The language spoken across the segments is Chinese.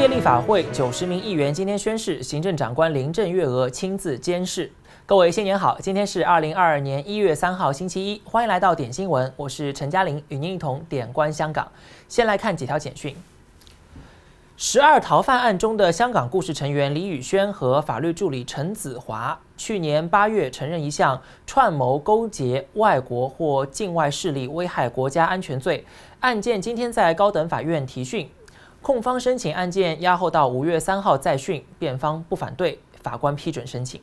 特立法会九十名议员今天宣誓，行政长官林郑月娥亲自监誓。各位新年好，今天是二零二二年一月三号星期一，欢迎来到点新闻，我是陈嘉玲，与您一同点关香港。先来看几条简讯：十二逃犯案中的香港故事成员李宇轩和法律助理陈子华，去年八月承认一项串谋勾结外国或境外势力危害国家安全罪案件，今天在高等法院提讯。控方申请案件押后到五月三号再讯，辩方不反对，法官批准申请。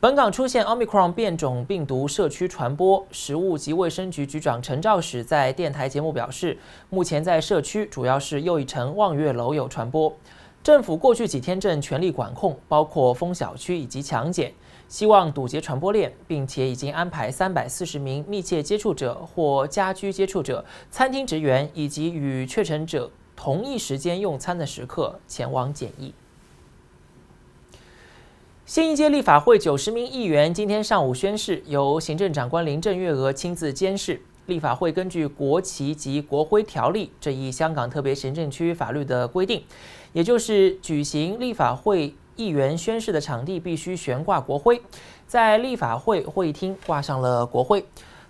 本港出现奥密克戎变种病毒社区传播，食物及卫生局局长陈肇始在电台节目表示，目前在社区主要是又一城望月楼有传播，政府过去几天正全力管控，包括封小区以及强检，希望堵截传播链，并且已经安排三百四十名密切接触者或家居接触者、餐厅职员以及与确诊者。同一时间用餐的食客前往检疫。新一届立法会九十名议员今天上午宣誓，由行政长官林郑月娥亲自监誓。立法会根据《国旗及国徽条例》这一香港特别行政区法律的规定，也就是举行立法会议员宣誓的场地必须悬挂国徽，在立法会会议厅挂上了国徽。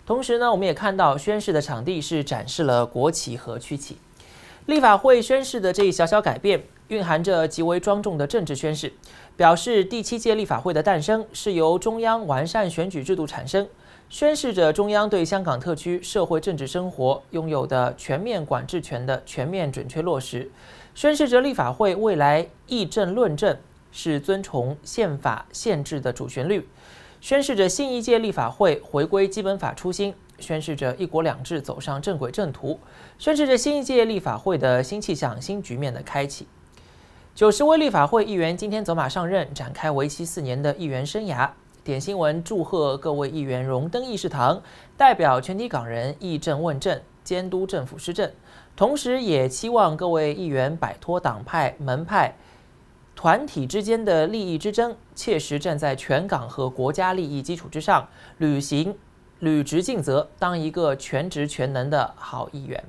同时呢，我们也看到宣誓的场地是展示了国旗和区旗。立法会宣誓的这一小小改变，蕴含着极为庄重的政治宣誓，表示第七届立法会的诞生是由中央完善选举制度产生，宣示着中央对香港特区社会政治生活拥有的全面管制权的全面准确落实，宣示着立法会未来议政论证是遵从宪法限制的主旋律，宣示着新一届立法会回归基本法初心。宣示着“一国两制”走上正轨正途，宣示着新一届立法会的新气象、新局面的开启。九十位立法会议员今天走马上任，展开为期四年的议员生涯。点新闻祝贺各位议员荣登议事堂，代表全体港人议政问政，监督政府施政。同时，也期望各位议员摆脱党派、门派、团体之间的利益之争，切实站在全港和国家利益基础之上履行。履职尽责，当一个全职全能的好议员。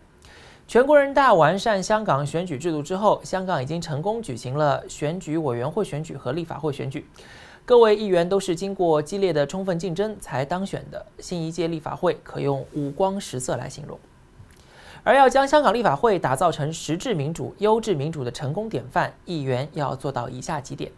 全国人大完善香港选举制度之后，香港已经成功举行了选举委员会选举和立法会选举。各位议员都是经过激烈的、充分竞争才当选的。新一届立法会可用五光十色来形容。而要将香港立法会打造成实质民主、优质民主的成功典范，议员要做到以下几点：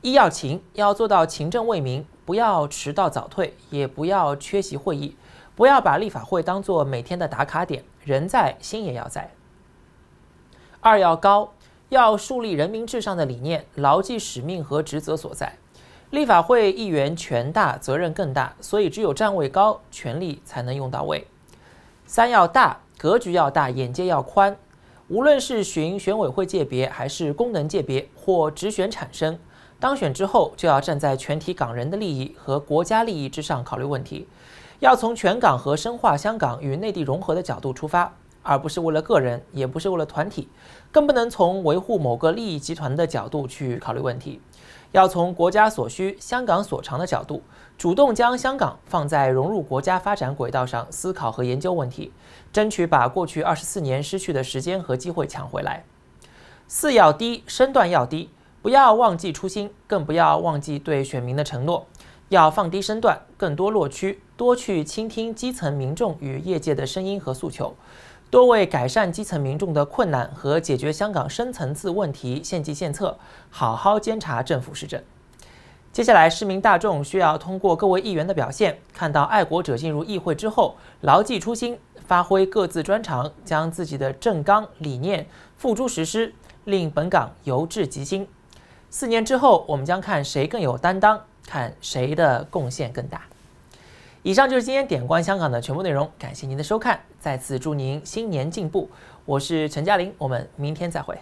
一要勤，要做到勤政为民。不要迟到早退，也不要缺席会议，不要把立法会当作每天的打卡点，人在心也要在。二要高，要树立人民至上的理念，牢记使命和职责所在。立法会议员权大，责任更大，所以只有站位高，权力才能用到位。三要大，格局要大，眼界要宽。无论是循选委会界别，还是功能界别或直选产生。当选之后就要站在全体港人的利益和国家利益之上考虑问题，要从全港和深化香港与内地融合的角度出发，而不是为了个人，也不是为了团体，更不能从维护某个利益集团的角度去考虑问题，要从国家所需、香港所长的角度，主动将香港放在融入国家发展轨道上思考和研究问题，争取把过去二十四年失去的时间和机会抢回来。四要低，身段要低。不要忘记初心，更不要忘记对选民的承诺。要放低身段，更多落区，多去倾听基层民众与业界的声音和诉求，多为改善基层民众的困难和解决香港深层次问题献计献策，好好监察政府施政。接下来，市民大众需要通过各位议员的表现，看到爱国者进入议会之后，牢记初心，发挥各自专长，将自己的政纲理念付诸实施，令本港由治及兴。四年之后，我们将看谁更有担当，看谁的贡献更大。以上就是今天点关香港的全部内容，感谢您的收看，再次祝您新年进步。我是陈嘉玲，我们明天再会。